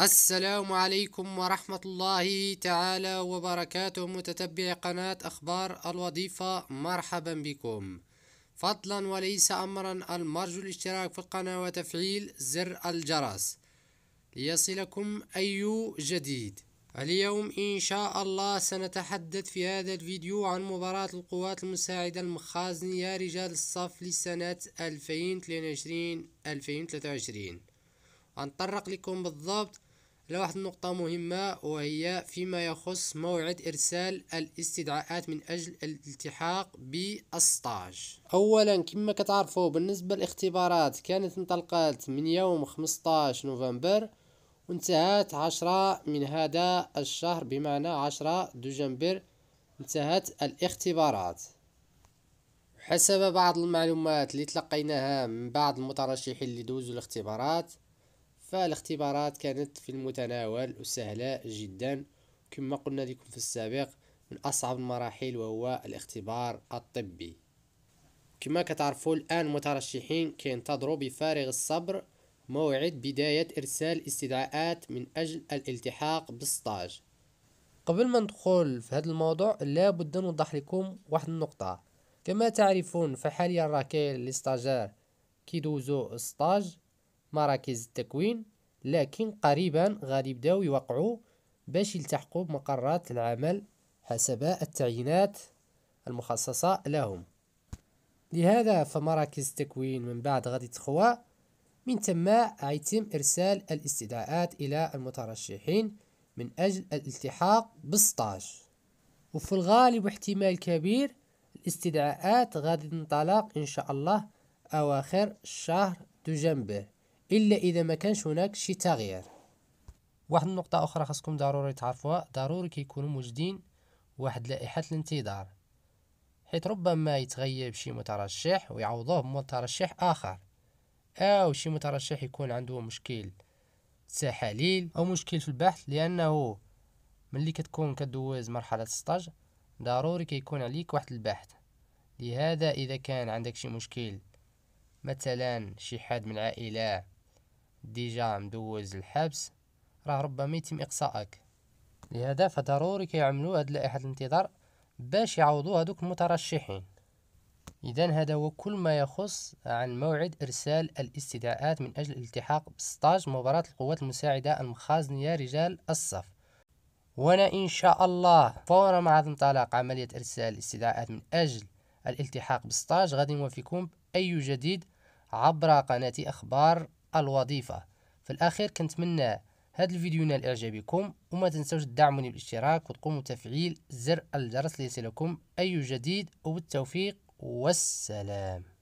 السلام عليكم ورحمة الله تعالى وبركاته متتبعي قناة أخبار الوظيفة مرحبا بكم فضلا وليس أمرا المرجو الاشتراك في القناة وتفعيل زر الجرس ليصلكم أي جديد اليوم إن شاء الله سنتحدث في هذا الفيديو عن مباراة القوات المساعدة المخازنية رجال الصف لسنة 2022-2023 هنطرق لكم بالضبط إلى واحد النقطة مهمة وهي فيما يخص موعد إرسال الاستدعاءات من أجل الالتحاق بالستاج أولا كما كتعرفوا بالنسبة للاختبارات كانت انطلقت من يوم 15 نوفمبر وانتهت عشرة من هذا الشهر بمعنى عشرة دجنبر انتهت الاختبارات حسب بعض المعلومات اللي تلقيناها من بعض المترشحين اللي دوزوا الاختبارات فالاختبارات كانت في المتناول وسهلة جدا كما قلنا لكم في السابق من أصعب المراحل وهو الاختبار الطبي كما كتعرفوا الآن المترشحين كينتظروا بفارغ الصبر موعد بداية إرسال استدعاءات من أجل الالتحاق بالستاج قبل ما ندخل في هذا الموضوع لابد نوضح لكم واحد النقطة كما تعرفون فحاليا راه كاين لي ستاجير كيدوزو ستاج مراكز التكوين لكن قريبا غادي يبداو يوقعوا باش يلتحقوا بمقرات العمل حسب التعيينات المخصصة لهم لهذا فمراكز التكوين من بعد غادي تخوى من ثم يتم إرسال الاستدعاءات إلى المترشحين من أجل الالتحاق بالستاج وفي الغالب واحتمال كبير الاستدعاءات غادي تنطلق إن شاء الله أواخر شهر دجنبر إلا إذا ما كانش هناك شي تغيير واحد النقطة أخرى خاصكم ضروري تعرفوها ضروري كيكونوا موجدين واحد لائحة الانتظار حيت ربما يتغيب شي مترشح ويعوضوه بمترشح آخر أو شي مترشح يكون عنده مشكل تحاليل أو مشكل في البحث لأنه ملي كتكون كدوز مرحلة السطاج ضروري كيكون عليك واحد البحث لهذا إذا كان عندك شي مشكل مثلا شي حد من العائلة ديجا مدوز الحبس راه ربما يتم اقصائك لهذا فضروري كيعملوا هاد لائحه الانتظار باش يعوضوا هذوك المترشحين اذا هذا هو كل ما يخص عن موعد ارسال الاستدعاءات من اجل الالتحاق بستاج مباراه القوات المساعده المخازنيه رجال الصف وانا ان شاء الله فورا مع انطلاق عمليه ارسال الاستدعاءات من اجل الالتحاق بستاج غادي نوافيكم باي جديد عبر قناه اخبار الوظيفة في الأخير كنتمنى هذا الفيديو ينال إعجابكم وما تنسوش تدعموني بالاشتراك وتقوموا بتفعيل زر الجرس ليصلكم أي جديد وبالتوفيق والسلام